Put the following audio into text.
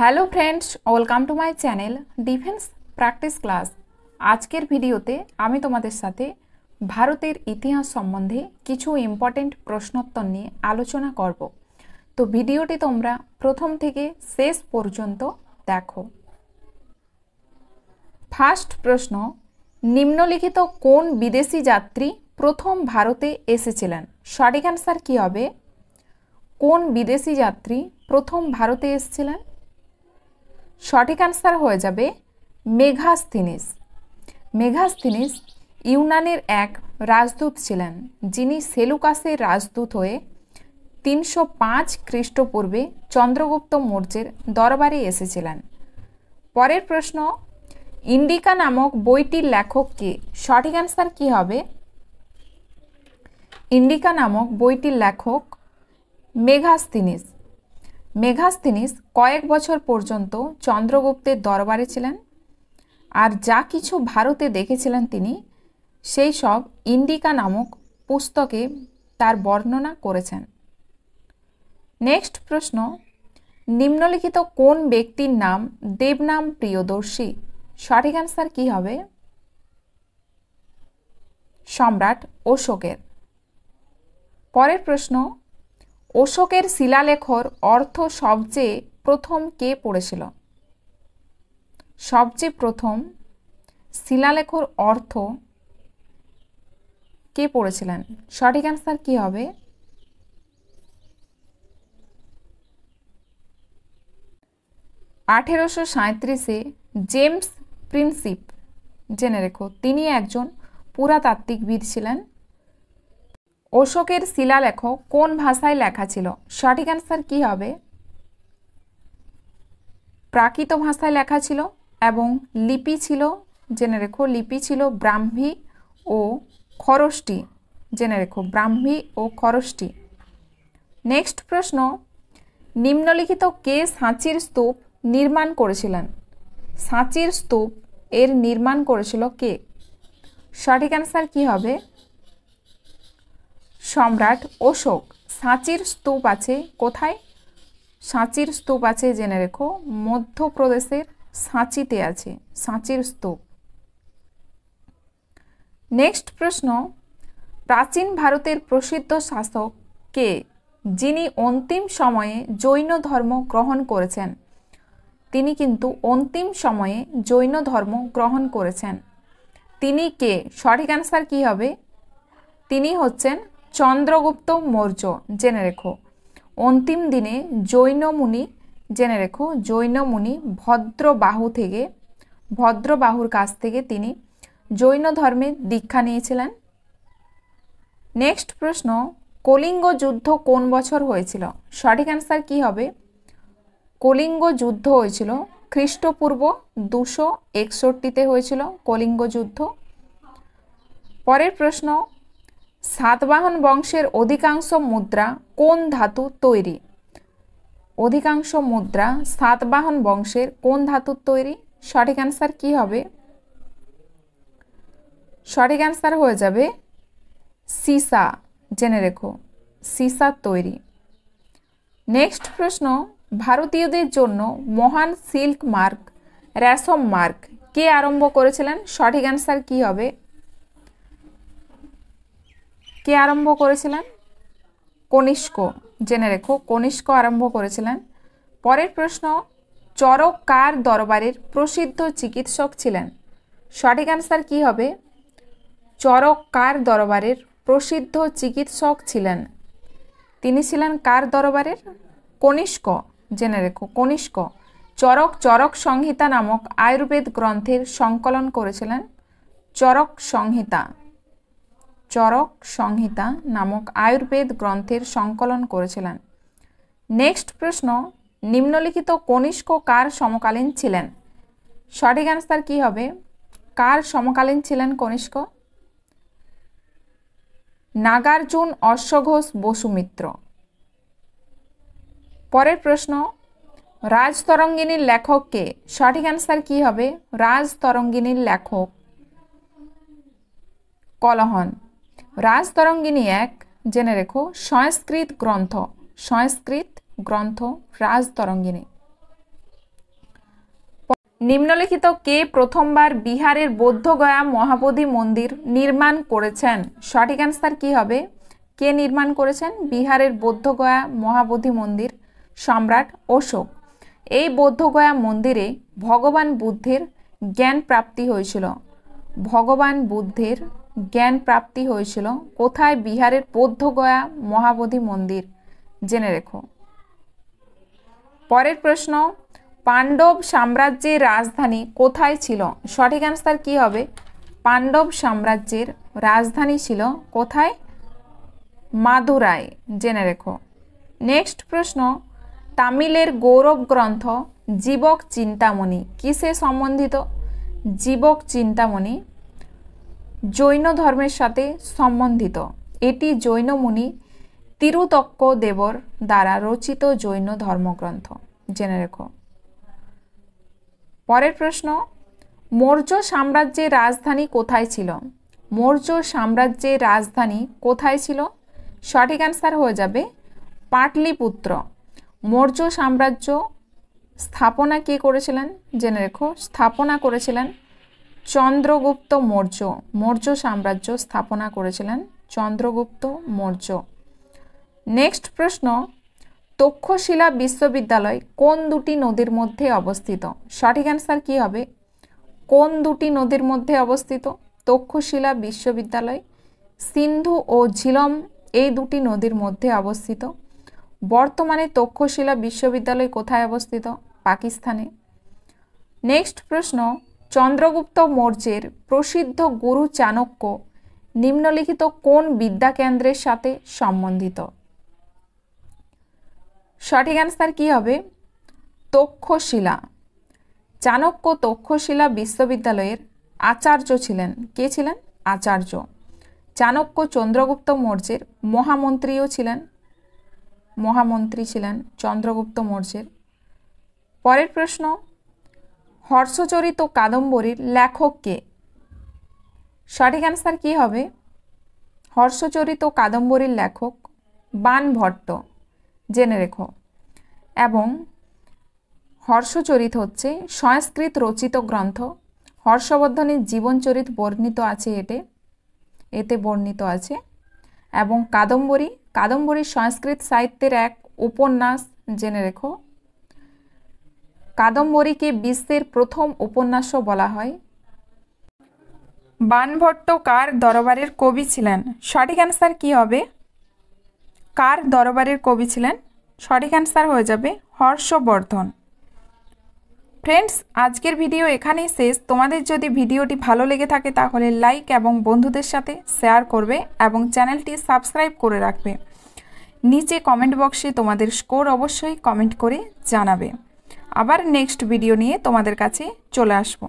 hello friends welcome to my channel defence practice class আজকের ভিডিওতে আমি তোমাদের সাথে ভারতের ইতিহাস সম্বন্ধে কিছু ইম্পর্টেন্ট প্রশ্নোত্তর নিয়ে আলোচনা করব তো ভিডিওটি তোমরা প্রথম থেকে শেষ পর্যন্ত দেখো ফার্স্ট প্রশ্ন নিম্নলিখিত কোন বিদেশি যাত্রী প্রথম ভারতে এসেছিলেন সঠিক অ্যান্সার কী হবে কোন বিদেশি যাত্রী প্রথম ভারতে এসেছিলেন সঠিক অ্যান্সার হয়ে যাবে মেঘাস্থিনিস মেঘাস্থিনিস ইউনানের এক রাজদূত ছিলেন যিনি সেলুকাসের রাজদূত হয়ে তিনশো পাঁচ খ্রিস্টপূর্বে চন্দ্রগুপ্ত মৌর্যের দরবারে এসেছিলেন পরের প্রশ্ন ইন্ডিকা নামক বইটির লেখককে সঠিক অ্যান্সার কী হবে ইন্ডিকা নামক বইটির লেখক মেঘাস্তিনিস মেঘাস্তিনিস কয়েক বছর পর্যন্ত চন্দ্রগুপ্তের দরবারে ছিলেন আর যা কিছু ভারতে দেখেছিলেন তিনি সেই সব ইন্ডিকা নামক পুস্তকে তার বর্ণনা করেছেন নেক্সট প্রশ্ন নিম্নলিখিত কোন ব্যক্তির নাম দেবনাম প্রিয়দর্শী সঠিক অ্যান্সার কী হবে সম্রাট অশোকের পরের প্রশ্ন অশোকের শিলালেখর অর্থ সবচেয়ে প্রথম কে পড়েছিল সবচেয়ে প্রথম শিলালেখর অর্থ কে পড়েছিলেন সঠিক অ্যান্সার কি হবে আঠেরোশো সাঁত্রিশে জেমস প্রিন্সিপ জেনে রেখো তিনি একজন পুরাতাত্ত্বিকবিদ ছিলেন অশোকের শিলালেখ কোন ভাষায় লেখা ছিল সঠিক অ্যান্সার কি হবে প্রাকৃত ভাষায় লেখা ছিল এবং লিপি ছিল জেনে রেখো লিপি ছিল ব্রাহ্মী ও খরষ্টি জেনে রেখো ব্রাহ্মী ও খরষ্টি নেক্সট প্রশ্ন নিম্নলিখিত কে সাঁচির স্তূপ নির্মাণ করেছিলেন সাঁচির স্তূপ এর নির্মাণ করেছিল কে সঠিক অ্যান্সার কী হবে সম্রাট অশোক সাঁচির স্তূপ আছে কোথায় সাঁচির স্তূপ আছে জেনে রেখো মধ্যপ্রদেশের সাঁচিতে আছে সাঁচির স্তূপ নেক্সট প্রশ্ন প্রাচীন ভারতের প্রসিদ্ধ শাসক কে যিনি অন্তিম সময়ে জৈন ধর্ম গ্রহণ করেছেন তিনি কিন্তু অন্তিম সময়ে জৈন ধর্ম গ্রহণ করেছেন তিনি কে সঠিক অ্যান্সার কী হবে তিনি হচ্ছেন চন্দ্রগুপ্ত মৌর্য জেনে রেখো অন্তিম দিনে জৈনমুনি জেনে রেখো জৈনমুনি ভদ্রবাহু থেকে ভদ্রবাহুর কাছ থেকে তিনি জৈন ধর্মে দীক্ষা নিয়েছিলেন নেক্সট প্রশ্ন কলিঙ্গ যুদ্ধ কোন বছর হয়েছিল সঠিক অ্যান্সার কি হবে কলিঙ্গ যুদ্ধ হয়েছিল খ্রিস্টপূর্ব দুশো একষট্টিতে হয়েছিল কলিঙ্গ যুদ্ধ পরের প্রশ্ন সাতবাহন বংশের অধিকাংশ মুদ্রা কোন ধাতু তৈরি অধিকাংশ মুদ্রা সাতবাহন বংশের কোন ধাতুর তৈরি সঠিক অ্যান্সার কি হবে সঠিক অ্যান্সার হয়ে যাবে সিসা জেনে রেখো সিসা তৈরি নেক্সট প্রশ্ন ভারতীয়দের জন্য মহান সিল্ক মার্ক রেশম মার্ক কে আরম্ভ করেছিলেন সঠিক অ্যান্সার কি হবে কে আরম্ভ করেছিলেন কনিষ্ক জেনে রেখো কনিষ্ক আরম্ভ করেছিলেন পরের প্রশ্ন চরক কার দরবারের প্রসিদ্ধ চিকিৎসক ছিলেন সঠিক অ্যান্সার কি হবে চরক কার দরবারের প্রসিদ্ধ চিকিৎসক ছিলেন তিনি ছিলেন কার দরবারের কনিষ্ক জেনে রেখো কনিষ্ক চরক চরক সংহিতা নামক আয়ুর্বেদ গ্রন্থের সংকলন করেছিলেন চরক সংহিতা চরক সংহিতা নামক আয়ুর্বেদ গ্রন্থের সংকলন করেছিলেন নেক্সট প্রশ্ন নিম্নলিখিত কনিষ্ক কার সমকালীন ছিলেন সঠিক অ্যান্সার কী হবে কার সমকালীন ছিলেন কনিষ্ক নাগার্জুন অশ্বঘোষ বসুমিত্র পরের প্রশ্ন রাজতরঙ্গিনীর লেখককে সঠিক অ্যান্সার কী হবে রাজতরঙ্গিনীর লেখক কলহন রাজতরঙ্গিনী এক জেনে রেখো সংস্কৃত গ্রন্থ সংস্কৃত গ্রন্থ রাজতরঙ্গিনী নিম্নলিখিত কে প্রথমবার বিহারের বৌদ্ধগয়া মহাবোধি মন্দির নির্মাণ করেছেন সঠিক অ্যান্সার কি হবে কে নির্মাণ করেছেন বিহারের বৌদ্ধগয়া মহাবোধি মন্দির সম্রাট অশোক এই বৌদ্ধগয়া মন্দিরে ভগবান বুদ্ধের জ্ঞান প্রাপ্তি হয়েছিল ভগবান বুদ্ধের জ্ঞান প্রাপ্তি হয়েছিল কোথায় বিহারের বৌদ্ধগয়া মহাবোধি মন্দির জেনে রেখো পরের প্রশ্ন পাণ্ডব সাম্রাজ্যের রাজধানী কোথায় ছিল সঠিক অ্যান্সার কি হবে পাণ্ডব সাম্রাজ্যের রাজধানী ছিল কোথায় মাদুরায় জেনে রেখো নেক্সট প্রশ্ন তামিলের গৌরব গ্রন্থ জীবক চিন্তামণি কিসে সম্বন্ধিত জীবক চিন্তামণি জৈন ধর্মের সাথে সম্বন্ধিত এটি জৈন মুনি তিরুতক্ক দেবর দ্বারা রচিত জৈন ধর্মগ্রন্থ জেনে রেখো পরের প্রশ্ন মৌর্য সাম্রাজ্যের রাজধানী কোথায় ছিল মৌর্য সাম্রাজ্যের রাজধানী কোথায় ছিল সঠিক অ্যান্সার হয়ে যাবে পাটলিপুত্র মৌর্য সাম্রাজ্য স্থাপনা কে করেছিলেন জেনে রেখো স্থাপনা করেছিলেন চন্দ্রগুপ্ত মৌর্য মৌর্য সাম্রাজ্য স্থাপনা করেছিলেন চন্দ্রগুপ্ত মৌর্য নেক্সট প্রশ্ন তক্ষশিলা বিশ্ববিদ্যালয় কোন দুটি নদীর মধ্যে অবস্থিত সঠিক অ্যান্সার কী হবে কোন দুটি নদীর মধ্যে অবস্থিত তক্ষশিলা বিশ্ববিদ্যালয় সিন্ধু ও ঝিলম এই দুটি নদীর মধ্যে অবস্থিত বর্তমানে তক্ষশিলা বিশ্ববিদ্যালয় কোথায় অবস্থিত পাকিস্তানে নেক্সট প্রশ্ন চন্দ্রগুপ্ত মৌর্যের প্রসিদ্ধ গুরু চাণক্য নিম্নলিখিত কোন বিদ্যাকেন্দ্রের সাথে সম্বন্ধিত সঠিক অ্যান্সার কী হবে তক্ষশিলা চাণক্য তক্ষশিলা বিশ্ববিদ্যালয়ের আচার্য ছিলেন কে ছিলেন আচার্য চাণক্য চন্দ্রগুপ্ত মৌর্যের মহামন্ত্রীও ছিলেন মহামন্ত্রী ছিলেন চন্দ্রগুপ্ত মৌর্যের পরের প্রশ্ন হর্ষচরিত কাদম্বরীর লেখক কে সঠিক অ্যান্সার কী হবে হর্ষচরিত কাদম্বরীর লেখক ভট্ট জেনে রেখো এবং হর্ষচরিত হচ্ছে সংস্কৃত রচিত গ্রন্থ হর্ষবর্ধনের জীবনচরিত বর্ণিত আছে এতে এতে বর্ণিত আছে এবং কাদম্বরী কাদম্বরী সংস্কৃত সাহিত্যের এক উপন্যাস জেনে রেখো কাদম্বরীকে বিশ্বের প্রথম উপন্যাসও বলা হয় বানভট্ট কার দরবারের কবি ছিলেন সঠিক অ্যান্সার কী হবে কার দরবারের কবি ছিলেন সঠিক অ্যান্সার হয়ে যাবে হর্ষবর্ধন ফ্রেন্ডস আজকের ভিডিও এখানেই শেষ তোমাদের যদি ভিডিওটি ভালো লেগে থাকে তাহলে লাইক এবং বন্ধুদের সাথে শেয়ার করবে এবং চ্যানেলটি সাবস্ক্রাইব করে রাখবে নিচে কমেন্ট বক্সে তোমাদের স্কোর অবশ্যই কমেন্ট করে জানাবে আবার নেক্সট ভিডিও নিয়ে তোমাদের কাছে চলে আসবো